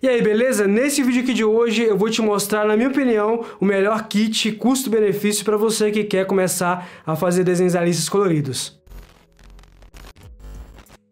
E aí, beleza? Nesse vídeo aqui de hoje eu vou te mostrar, na minha opinião, o melhor kit custo-benefício para você que quer começar a fazer desenhos a coloridos.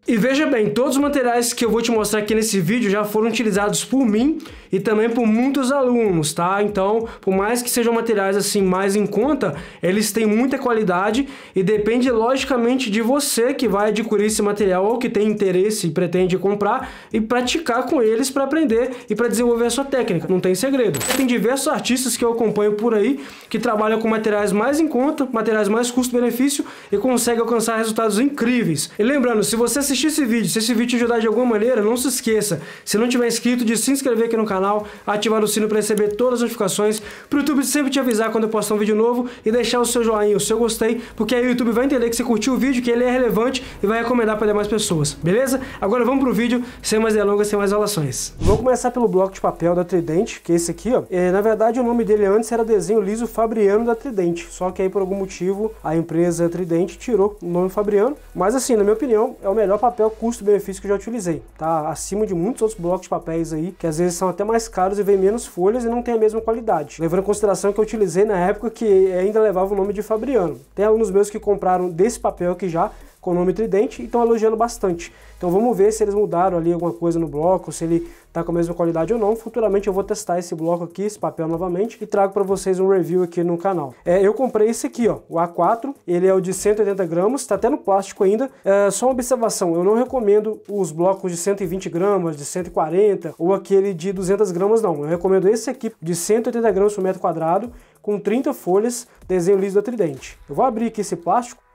E veja bem, todos os materiais que eu vou te mostrar aqui nesse vídeo já foram utilizados por mim e também por muitos alunos, tá? Então, por mais que sejam materiais assim mais em conta, eles têm muita qualidade e depende logicamente de você que vai adquirir esse material ou que tem interesse e pretende comprar e praticar com eles para aprender e para desenvolver a sua técnica, não tem segredo. Tem diversos artistas que eu acompanho por aí que trabalham com materiais mais em conta, materiais mais custo-benefício e conseguem alcançar resultados incríveis. E lembrando, se você assistir assistir esse vídeo. Se esse vídeo te ajudar de alguma maneira, não se esqueça, se não tiver inscrito, de se inscrever aqui no canal, ativar o sino para receber todas as notificações, para o YouTube sempre te avisar quando eu postar um vídeo novo e deixar o seu joinha, o seu gostei, porque aí o YouTube vai entender que você curtiu o vídeo, que ele é relevante e vai recomendar para demais pessoas, beleza? Agora vamos pro vídeo, sem mais delongas, sem mais relações. Vamos começar pelo bloco de papel da Tridente, que é esse aqui, ó. É, na verdade, o nome dele antes era Desenho Liso Fabriano da Tridente, só que aí por algum motivo a empresa Tridente tirou o nome Fabriano, mas assim, na minha opinião, é o melhor papel custo-benefício que eu já utilizei, tá? Acima de muitos outros blocos de papéis aí, que às vezes são até mais caros e vem menos folhas e não tem a mesma qualidade. Levando em consideração que eu utilizei na época que ainda levava o nome de Fabriano. Tem alunos meus que compraram desse papel aqui já, com o nome Tridente e estão elogiando bastante. Então vamos ver se eles mudaram ali alguma coisa no bloco, se ele tá com a mesma qualidade ou não. Futuramente eu vou testar esse bloco aqui, esse papel novamente, e trago para vocês um review aqui no canal. É, eu comprei esse aqui, ó, o A4, ele é o de 180 gramas, tá até no plástico ainda. É, só uma observação, eu não recomendo os blocos de 120 gramas, de 140, ou aquele de 200 gramas não. Eu recomendo esse aqui, de 180 gramas por metro quadrado, com 30 folhas, desenho liso da Tridente. Eu vou abrir aqui esse plástico,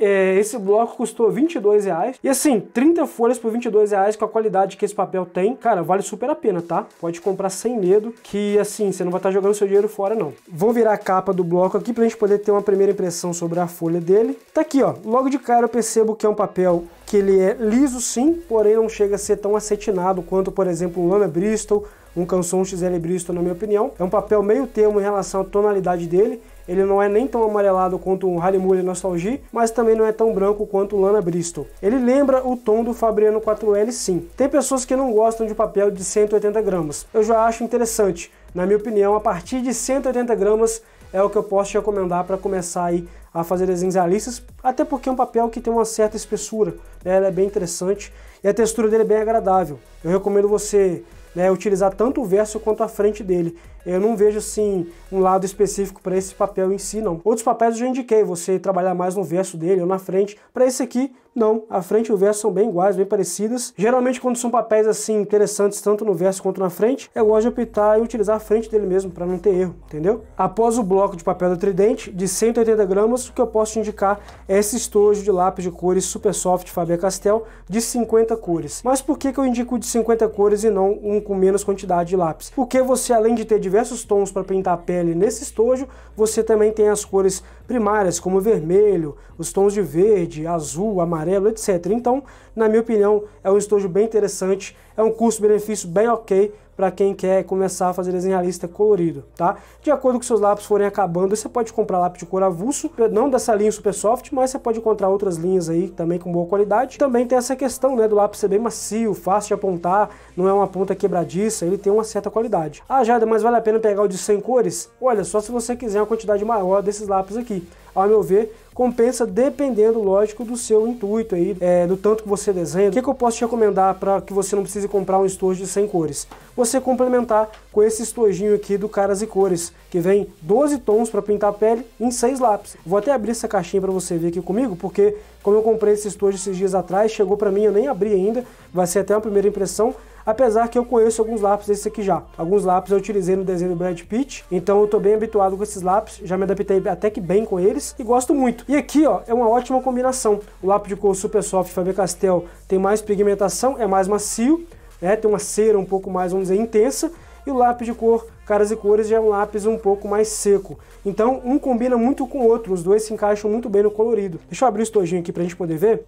é, esse bloco custou 22 reais. E assim, 30 folhas por 22 reais com a qualidade que esse papel tem, cara, vale super a pena, tá? Pode comprar sem medo, que assim, você não vai estar tá jogando seu dinheiro fora, não. Vou virar a capa do bloco aqui pra gente poder ter uma primeira impressão sobre a folha dele. Tá aqui, ó. Logo de cara eu percebo que é um papel que ele é liso sim, porém não chega a ser tão acetinado quanto, por exemplo, um Lana Bristol, um Canson XL Bristol, na minha opinião. É um papel meio termo em relação à tonalidade dele ele não é nem tão amarelado quanto o Halimulha Nostalgie, mas também não é tão branco quanto o Lana Bristol. Ele lembra o tom do Fabriano 4L sim. Tem pessoas que não gostam de papel de 180 gramas. Eu já acho interessante. Na minha opinião, a partir de 180 gramas é o que eu posso te recomendar para começar aí a fazer desenhos realistas, até porque é um papel que tem uma certa espessura, né? ela é bem interessante e a textura dele é bem agradável. Eu recomendo você né, utilizar tanto o verso quanto a frente dele. Eu não vejo assim um lado específico para esse papel em si, não. Outros papéis eu já indiquei, você trabalhar mais no verso dele ou na frente. Para esse aqui, não. A frente e o verso são bem iguais, bem parecidas. Geralmente, quando são papéis assim interessantes, tanto no verso quanto na frente, eu gosto de optar e utilizar a frente dele mesmo, para não ter erro, entendeu? Após o bloco de papel do tridente, de 180 gramas, o que eu posso te indicar é esse estojo de lápis de cores Super Soft Faber-Castell de 50 cores. Mas por que, que eu indico de 50 cores e não um com menos quantidade de lápis? Porque você, além de ter de diversos tons para pintar a pele nesse estojo, você também tem as cores primárias, como vermelho, os tons de verde, azul, amarelo, etc. Então, na minha opinião, é um estojo bem interessante, é um custo-benefício bem ok para quem quer começar a fazer desenho realista colorido, tá? De acordo com seus lápis forem acabando, você pode comprar lápis de cor avulso, não dessa linha Super Soft, mas você pode encontrar outras linhas aí também com boa qualidade. Também tem essa questão, né, do lápis ser bem macio, fácil de apontar, não é uma ponta quebradiça, ele tem uma certa qualidade. Ah, Jada, mas vale a pena pegar o de 100 cores? Olha, só se você quiser uma quantidade maior desses lápis aqui ao meu ver, compensa dependendo, lógico, do seu intuito aí, é, do tanto que você desenha. O que, que eu posso te recomendar para que você não precise comprar um estojo de 100 cores? Você complementar com esse estojinho aqui do Caras e Cores, que vem 12 tons para pintar a pele em 6 lápis. Vou até abrir essa caixinha para você ver aqui comigo, porque como eu comprei esse estojo esses dias atrás, chegou para mim, eu nem abri ainda, vai ser até uma primeira impressão, apesar que eu conheço alguns lápis desses aqui já. Alguns lápis eu utilizei no desenho do Brad Pitt, então eu tô bem habituado com esses lápis, já me adaptei até que bem com eles e gosto muito. E aqui, ó, é uma ótima combinação. O lápis de cor Super Soft Faber-Castell tem mais pigmentação, é mais macio, né? tem uma cera um pouco mais, vamos dizer, intensa, e o lápis de cor Caras e Cores já é um lápis um pouco mais seco. Então, um combina muito com o outro, os dois se encaixam muito bem no colorido. Deixa eu abrir o estojinho aqui pra gente poder ver.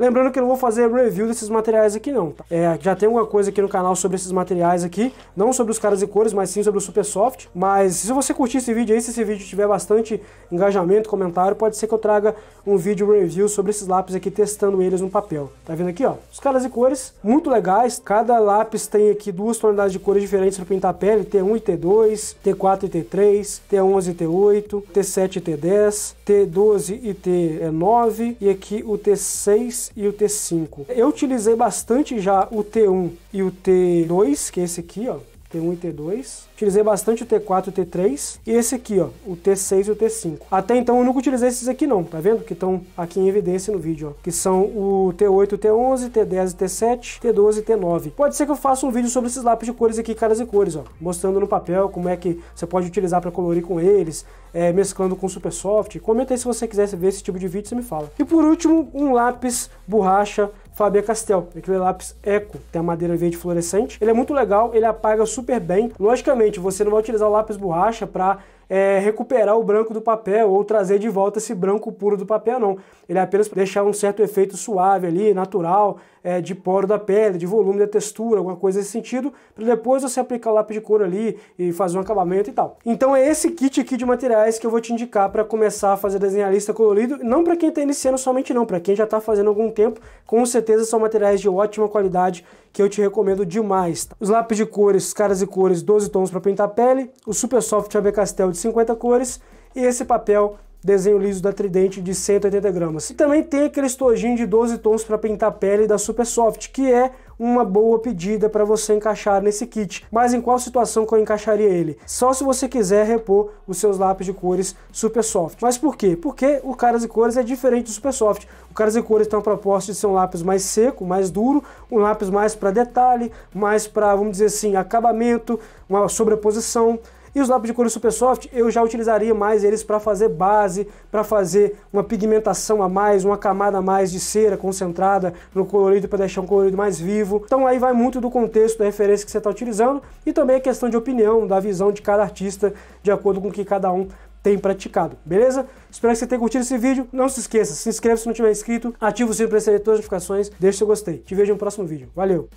Lembrando que eu não vou fazer review desses materiais aqui não, tá? é, já tem alguma coisa aqui no canal sobre esses materiais aqui, não sobre os caras e cores, mas sim sobre o Super Soft. Mas se você curtir esse vídeo aí, se esse vídeo tiver bastante engajamento, comentário, pode ser que eu traga um vídeo review sobre esses lápis aqui, testando eles no papel. Tá vendo aqui, ó? Os caras e cores, muito legais. Cada lápis tem aqui duas tonalidades de cores diferentes para pintar a pele, T1 e T2, T4 e T3, T11 e T8, T7 e T10, T12 e T9, e aqui o T6 e o T5. Eu utilizei bastante já o T1 e o T2, que é esse aqui, ó. T1 e T2. Utilizei bastante o T4 e o T3. E esse aqui, ó, o T6 e o T5. Até então eu nunca utilizei esses aqui não, tá vendo? Que estão aqui em evidência no vídeo, ó. Que são o T8 e o T11, T10 e T7, T12 e T9. Pode ser que eu faça um vídeo sobre esses lápis de cores aqui, caras e cores, ó. Mostrando no papel como é que você pode utilizar para colorir com eles, é, mesclando com super soft. Comenta aí se você quiser ver esse tipo de vídeo, você me fala. E por último, um lápis borracha Faber Castell, aquele lápis Eco, tem a madeira verde fluorescente. Ele é muito legal, ele apaga super bem. Logicamente, você não vai utilizar o lápis borracha para é, recuperar o branco do papel ou trazer de volta esse branco puro do papel, não. Ele é apenas deixar um certo efeito suave ali, natural, é, de poro da pele, de volume da textura, alguma coisa nesse sentido, para depois você aplicar o lápis de cor ali e fazer um acabamento e tal. Então é esse kit aqui de materiais que eu vou te indicar para começar a fazer desenharista colorido, não para quem está iniciando somente não, para quem já está fazendo algum tempo, com certeza são materiais de ótima qualidade que eu te recomendo demais. Tá? Os lápis de cores, caras e cores, 12 tons para pintar a pele, o Super Soft AB Castel de 150 cores e esse papel desenho liso da Tridente de 180 gramas. E também tem aquele estojinho de 12 tons para pintar a pele da Super Soft, que é uma boa pedida para você encaixar nesse kit. Mas em qual situação que eu encaixaria ele? Só se você quiser repor os seus lápis de cores Super Soft. Mas por quê? Porque o Caras e Cores é diferente do Super Soft. O Caras e Cores tem uma proposta de ser um lápis mais seco, mais duro, um lápis mais para detalhe, mais para, vamos dizer assim, acabamento, uma sobreposição, e os lápis de cores super soft, eu já utilizaria mais eles para fazer base, para fazer uma pigmentação a mais, uma camada a mais de cera concentrada no colorido para deixar um colorido mais vivo. Então aí vai muito do contexto, da referência que você está utilizando e também a questão de opinião, da visão de cada artista, de acordo com o que cada um tem praticado, beleza? Espero que você tenha curtido esse vídeo. Não se esqueça, se inscreve se não tiver inscrito, ativa o sininho para receber todas as notificações, deixa seu gostei. Te vejo no próximo vídeo. Valeu!